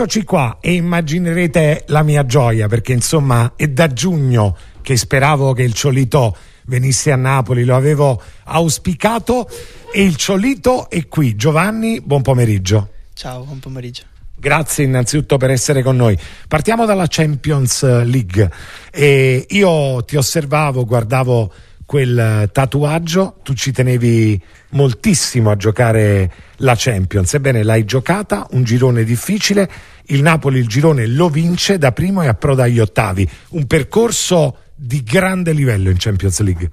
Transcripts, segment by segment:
Eccoci qua e immaginerete la mia gioia perché insomma è da giugno che speravo che il Ciolito venisse a Napoli, lo avevo auspicato e il Ciolito è qui. Giovanni, buon pomeriggio. Ciao, buon pomeriggio. Grazie innanzitutto per essere con noi. Partiamo dalla Champions League. E io ti osservavo, guardavo quel tatuaggio, tu ci tenevi moltissimo a giocare la Champions, ebbene l'hai giocata, un girone difficile, il Napoli il girone lo vince da primo e approda agli ottavi, un percorso di grande livello in Champions League.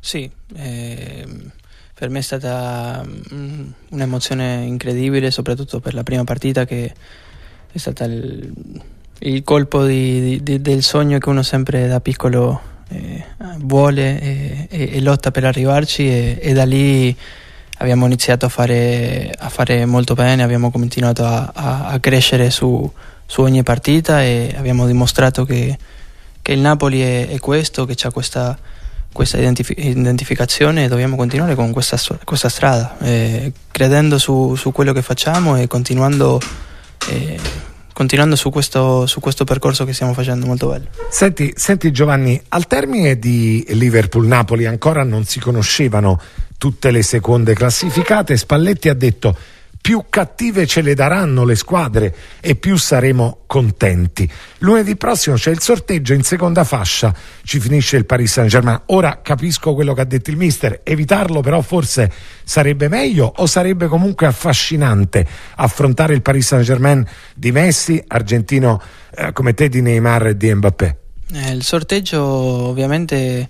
Sì, eh, per me è stata mm, un'emozione incredibile, soprattutto per la prima partita che è stata il, il colpo di, di, del sogno che uno sempre da piccolo eh, vuole e, e, e, lotta per arrivarci e, e, da lì abbiamo iniziato a fare, a fare molto bene, abbiamo continuato a, a, a crescere su, su, ogni partita e abbiamo dimostrato che, che il Napoli è, è, questo, che c'è questa, questa identif- identificazione e dobbiamo continuare con questa, questa strada, eh, credendo su, su, quello che facciamo e continuando... Eh, continuando su questo, su questo, percorso che stiamo facendo, molto bello. Senti, senti Giovanni, al termine di Liverpool-Napoli ancora non si conoscevano tutte le seconde classificate, Spalletti ha detto più cattive ce le daranno le squadre e più saremo contenti. Lunedì prossimo c'è il sorteggio in seconda fascia, ci finisce il Paris Saint-Germain. Ora capisco quello che ha detto il mister, evitarlo però forse sarebbe meglio o sarebbe comunque affascinante affrontare il Paris Saint-Germain di Messi, argentino eh, come te di Neymar e di Mbappé. Eh, il sorteggio ovviamente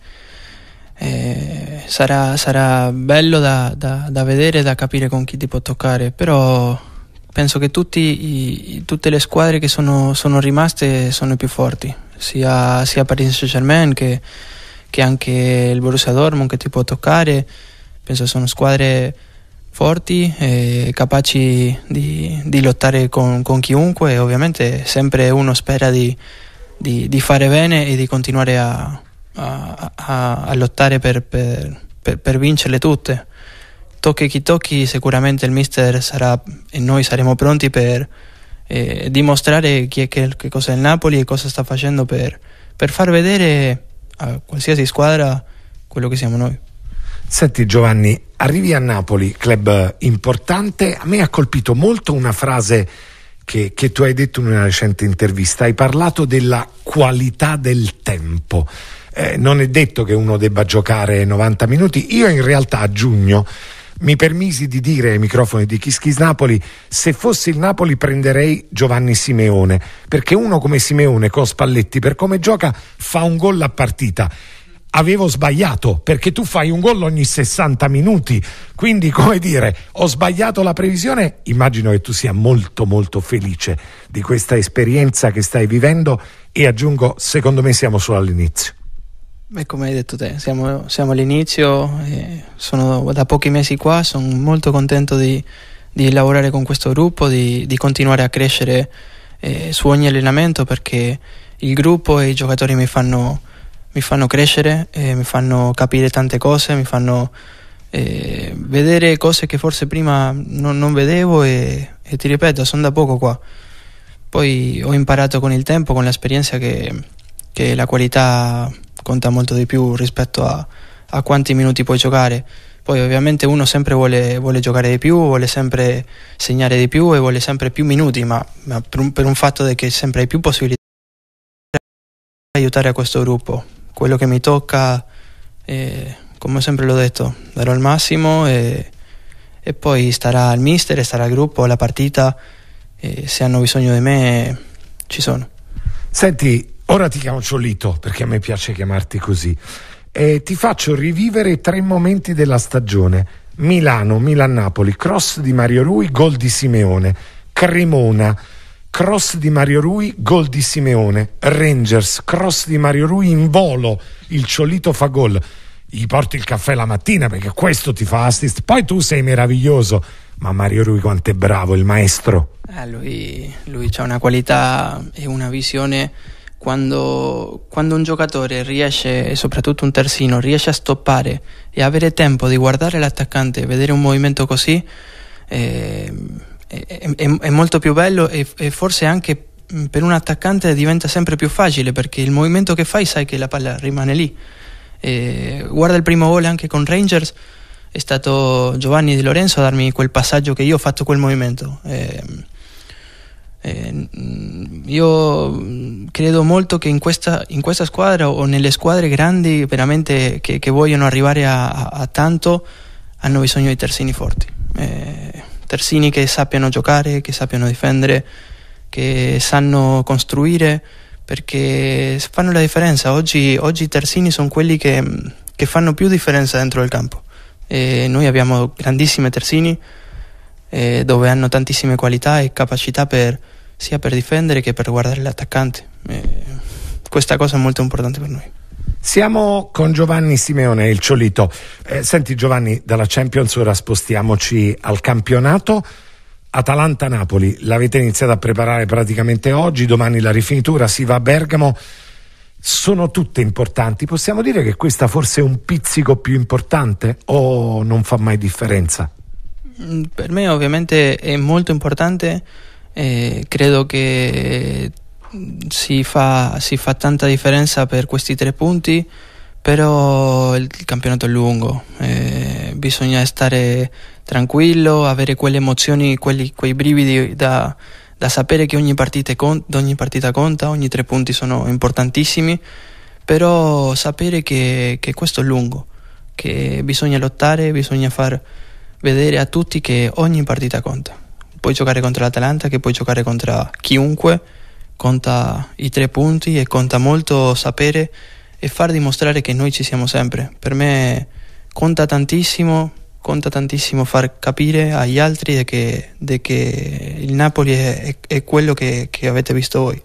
eh, sarà, sarà, bello da, da, da vedere e da capire con chi ti può toccare, però penso che tutti, i, tutte le squadre che sono, sono rimaste sono i più forti, sia, sia Paris Saint-Germain che, che, anche il Borussia Dortmund che ti può toccare, penso sono squadre forti e capaci di, di lottare con, con, chiunque e ovviamente sempre uno spera di, di, di fare bene e di continuare a, a, a, lottare per, per, per, per, vincerle tutte. Tocchi chi tocchi, sicuramente il mister sarà e noi saremo pronti per eh, dimostrare che, che, che, cosa è il Napoli e cosa sta facendo per, per far vedere a qualsiasi squadra quello che siamo noi. Senti Giovanni, arrivi a Napoli, club importante, a me ha colpito molto una frase che, che, tu hai detto in una recente intervista, hai parlato della qualità del tempo eh, non è detto che uno debba giocare 90 minuti. Io in realtà a giugno mi permisi di dire ai microfoni di Kischis Napoli se fossi il Napoli prenderei Giovanni Simeone perché uno come Simeone con Spalletti per come gioca fa un gol a partita avevo sbagliato perché tu fai un gol ogni 60 minuti quindi come dire ho sbagliato la previsione immagino che tu sia molto molto felice di questa esperienza che stai vivendo e aggiungo secondo me siamo solo all'inizio Beh, come hai detto te, siamo, siamo all'inizio, eh, sono da pochi mesi qua, sono molto contento di, di lavorare con questo gruppo, di, di continuare a crescere eh, su ogni allenamento perché il gruppo e i giocatori mi fanno, mi fanno crescere, eh, mi fanno capire tante cose, mi fanno eh, vedere cose che forse prima non, non vedevo e, e ti ripeto, sono da poco qua. Poi ho imparato con il tempo, con l'esperienza che, che la qualità conta molto di più rispetto a, a quanti minuti puoi giocare. Poi ovviamente uno sempre vuole, vuole, giocare di più, vuole sempre segnare di più e vuole sempre più minuti, ma, ma per, un, per, un, fatto che sempre hai più possibilità di aiutare a questo gruppo. Quello che mi tocca, eh, come sempre l'ho detto, darò il massimo e, e poi starà al mister, starà al gruppo, alla partita, se hanno bisogno di me ci sono. Senti, Ora ti chiamo Ciolito perché a me piace chiamarti così. E ti faccio rivivere tre momenti della stagione: Milano, Milan-Napoli, cross di Mario Rui, gol di Simeone, Cremona, cross di Mario Rui, gol di Simeone, Rangers, cross di Mario Rui in volo, il Ciolito fa gol. Gli porti il caffè la mattina perché questo ti fa assist. Poi tu sei meraviglioso. Ma Mario Rui quanto è bravo, il maestro. Eh, lui, lui ha una qualità e una visione quando, quando, un giocatore riesce, e soprattutto un terzino, riesce a stoppare e avere tempo di guardare l'attaccante, vedere un movimento così, eh, è, è, è, molto più bello e, e, forse anche mm, per un attaccante diventa sempre più facile perché il movimento che fai sai che la palla rimane lì. Eh, guarda il primo gol anche con Rangers, è stato Giovanni Di Lorenzo a darmi quel passaggio che io ho fatto quel movimento. Eh, eh, mm, io mm, credo molto che in questa, in questa, squadra o nelle squadre grandi veramente che, che vogliono arrivare a, a, tanto hanno bisogno di terzini forti, eh, terzini che sappiano giocare, che sappiano difendere, che sanno costruire perché fanno la differenza. Oggi, i terzini sono quelli che, che fanno più differenza dentro il campo. Eh, noi abbiamo grandissimi terzini eh, dove hanno tantissime qualità e capacità per, sia per difendere che per guardare l'attaccante. Eh, questa cosa è molto importante per noi. Siamo con Giovanni Simeone, il Ciolito. Eh, senti Giovanni, dalla Champions ora spostiamoci al campionato. Atalanta-Napoli, l'avete iniziato a preparare praticamente oggi, domani la rifinitura, si va a Bergamo. Sono tutte importanti. Possiamo dire che questa forse è un pizzico più importante o non fa mai differenza? Mm, per me ovviamente è molto importante, eh, credo che mm, si fa, si fa, tanta differenza per questi tre punti, però il campionato è lungo, eh, bisogna stare tranquillo, avere quelle emozioni, quelli, quei brividi da, da sapere che ogni partita, ogni partita, conta, ogni tre punti sono importantissimi, però sapere che, che questo è lungo, che bisogna lottare, bisogna fare vedere a tutti che ogni partita conta. Puoi giocare contro l'Atalanta, che puoi giocare contro chiunque, conta i tre punti e conta molto sapere e far dimostrare che noi ci siamo sempre. Per me conta tantissimo, conta tantissimo far capire agli altri de che, de che, il Napoli è, è, è quello che, che, avete visto voi.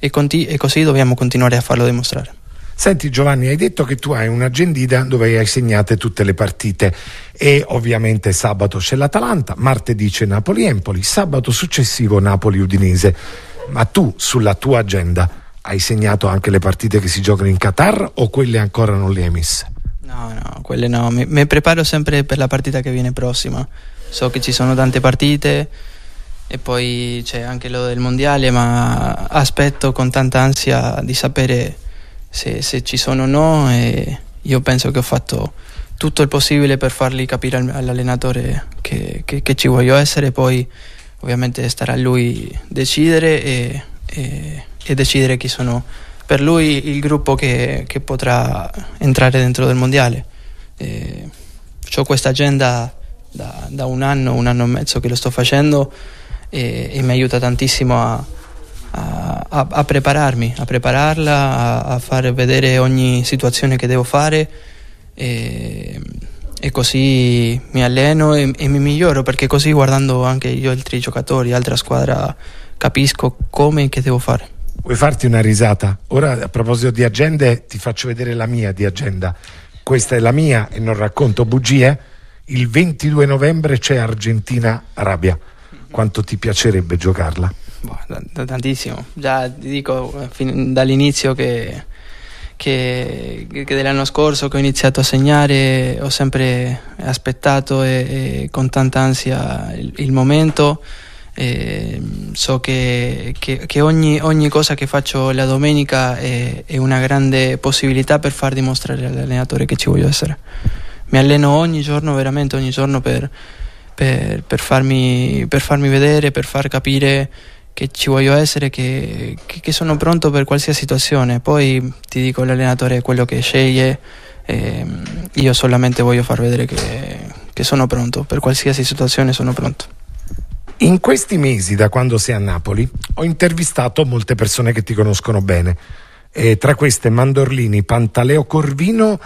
E, conti- e così dobbiamo continuare a farlo dimostrare. Senti Giovanni, hai detto che tu hai un'agendina dove hai segnate tutte le partite e ovviamente sabato c'è l'Atalanta, martedì c'è Napoli-Empoli, sabato successivo Napoli-Udinese. Ma tu sulla tua agenda hai segnato anche le partite che si giocano in Qatar o quelle ancora non le hai messe? No, no, quelle no, mi, mi preparo sempre per la partita che viene prossima. So che ci sono tante partite e poi c'è anche lo del mondiale, ma aspetto con tanta ansia di sapere se, se ci sono o no e io penso che ho fatto tutto il possibile per fargli capire all'allenatore che, che, che ci voglio essere, poi ovviamente starà a lui decidere e, e, e decidere chi sono per lui il gruppo che, che potrà entrare dentro del mondiale. E ho questa agenda da, da, un anno, un anno e mezzo che lo sto facendo e, e mi aiuta tantissimo a, a a, a prepararmi, a prepararla, a, a, far vedere ogni situazione che devo fare e, e così mi alleno e, e, mi miglioro perché così guardando anche io altri giocatori, altra squadra, capisco come e che devo fare. Vuoi farti una risata? Ora a proposito di agende ti faccio vedere la mia di agenda. Questa è la mia e non racconto bugie. Il 22 novembre c'è Argentina-Arabia. Quanto ti piacerebbe giocarla? boh, da, tantissimo. Già ti dico eh, fin, dall'inizio che, che, che, dell'anno scorso che ho iniziato a segnare ho sempre aspettato e, e con tanta ansia il, il momento. E so che, che, che ogni, ogni, cosa che faccio la domenica è, è, una grande possibilità per far dimostrare all'allenatore che ci voglio essere. Mi alleno ogni giorno, veramente ogni giorno, per, per, per, farmi, per farmi vedere, per far capire che ci voglio essere, che, che, sono pronto per qualsiasi situazione. Poi ti dico, l'allenatore è quello che sceglie, ehm, io solamente voglio far vedere che, che sono pronto, per qualsiasi situazione sono pronto. In questi mesi, da quando sei a Napoli, ho intervistato molte persone che ti conoscono bene, e tra queste Mandorlini, Pantaleo Corvino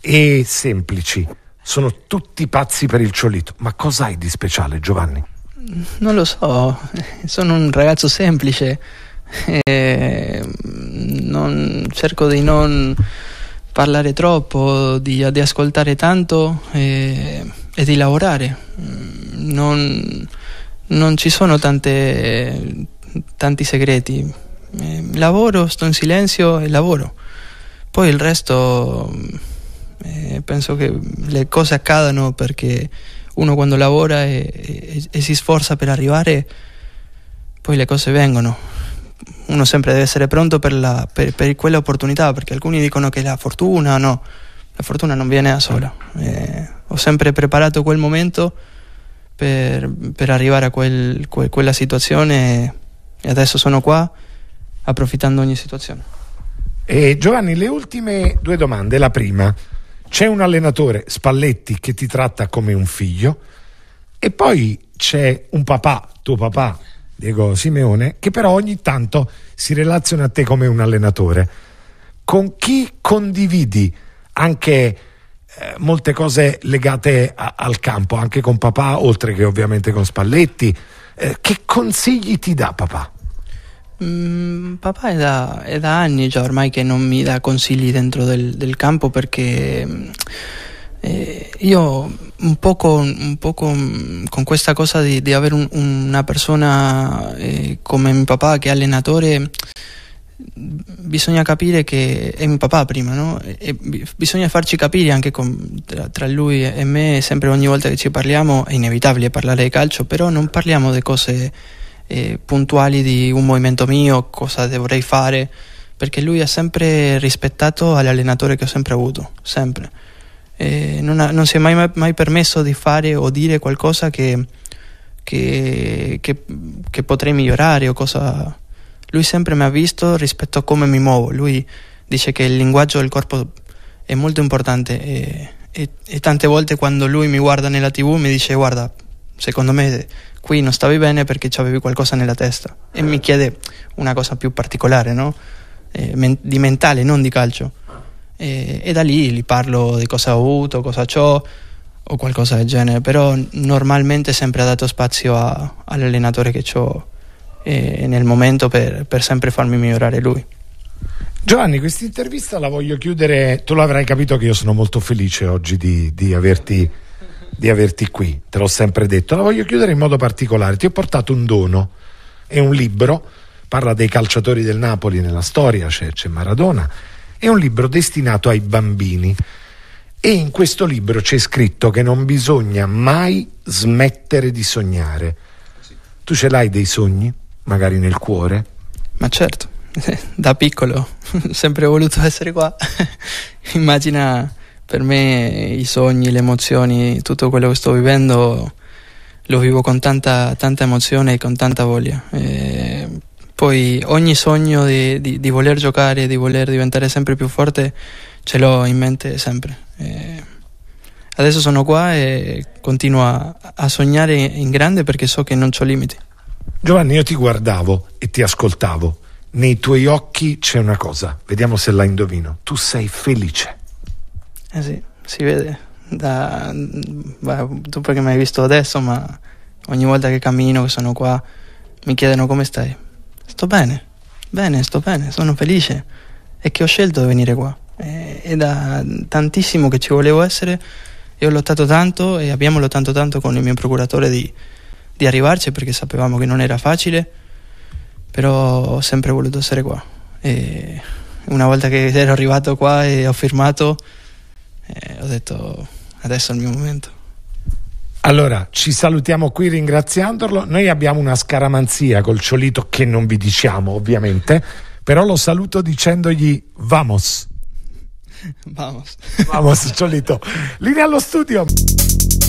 e Semplici. Sono tutti pazzi per il Ciolito. Ma cos'hai di speciale, Giovanni? Non lo so, sono un ragazzo semplice, eh, non, cerco di non parlare troppo, di, di ascoltare tanto e, eh, e di lavorare. Mm, non, non ci sono tante, tanti segreti. Eh, lavoro, sto in silenzio e lavoro. Poi il resto mm, eh, penso che le cose accadano perché uno quando lavora e, e, e si sforza per arrivare, poi le cose vengono. Uno sempre deve essere pronto per, la, per, per quelle opportunità, perché alcuni dicono che la fortuna, no, la fortuna non viene da sola. Eh, ho sempre preparato quel momento per, per arrivare a quel, quel, quella situazione e adesso sono qua approfittando ogni situazione. Eh, Giovanni, le ultime due domande. La prima, c'è un allenatore, Spalletti, che ti tratta come un figlio e poi c'è un papà, tuo papà, Diego Simeone, che però ogni tanto si relaziona a te come un allenatore. Con chi condividi anche eh, molte cose legate a, al campo, anche con papà, oltre che ovviamente con Spalletti? Eh, che consigli ti dà papà? Mm, papà è da, è da, anni già ormai che non mi dà consigli dentro del, del campo perché mm, eh, io un po', con, un po con, mm, con questa cosa di, di avere un, una persona eh, come mio papà che è allenatore bisogna capire che è mio papà prima, no? E bisogna farci capire anche con, tra, tra, lui e me, sempre ogni volta che ci parliamo, è inevitabile parlare di calcio, però non parliamo di cose eh, puntuali di un movimento mio, cosa dovrei fare, perché lui ha sempre rispettato l'allenatore che ho sempre avuto, sempre. Eh, non, ha, non, si è mai, mai, permesso di fare o dire qualcosa che, che, che, che potrei migliorare o cosa... Lui sempre mi ha visto rispetto a come mi muovo, lui dice che il linguaggio del corpo è molto importante e, e, e tante volte quando lui mi guarda nella tv mi dice guarda secondo me qui non stavi bene perché avevi qualcosa nella testa e mi chiede una cosa più particolare, no? eh, men- di mentale, non di calcio. E, e da lì gli parlo di cosa ho avuto, cosa ho o qualcosa del genere, però normalmente sempre ha dato spazio a, all'allenatore che ho eh, nel momento per, per sempre farmi migliorare lui. Giovanni, questa intervista la voglio chiudere, tu l'avrai capito che io sono molto felice oggi di, di averti di averti qui, te l'ho sempre detto. La voglio chiudere in modo particolare. Ti ho portato un dono, è un libro, parla dei calciatori del Napoli nella storia, c'è, c'è Maradona, è un libro destinato ai bambini. E in questo libro c'è scritto che non bisogna mai smettere di sognare. Sì. Tu ce l'hai dei sogni, magari nel cuore? Ma certo, da piccolo, sempre voluto essere qua. Immagina per me i sogni, le emozioni, tutto quello che sto vivendo lo vivo con tanta, tanta emozione e con tanta voglia. E poi ogni sogno di, di, di, voler giocare, di voler diventare sempre più forte, ce l'ho in mente sempre. E adesso sono qua e continuo a, a sognare in grande perché so che non ho limiti. Giovanni, io ti guardavo e ti ascoltavo. Nei tuoi occhi c'è una cosa, vediamo se la indovino. Tu sei felice. Eh sì, si vede. Da, beh, tu perché mi hai visto adesso, ma ogni volta che cammino, che sono qua, mi chiedono come stai. Sto bene, bene, sto bene, sono felice. E che ho scelto di venire qua. E, è da tantissimo che ci volevo essere e ho lottato tanto e abbiamo lottato tanto con il mio procuratore di, di arrivarci perché sapevamo che non era facile, però ho sempre voluto essere qua. E una volta che ero arrivato qua e ho firmato eh, ho detto adesso è il mio momento. Allora, ci salutiamo qui ringraziandolo. Noi abbiamo una scaramanzia col Ciolito che non vi diciamo, ovviamente, però lo saluto dicendogli vamos. Vamos. vamos, Ciolito. Linea allo studio.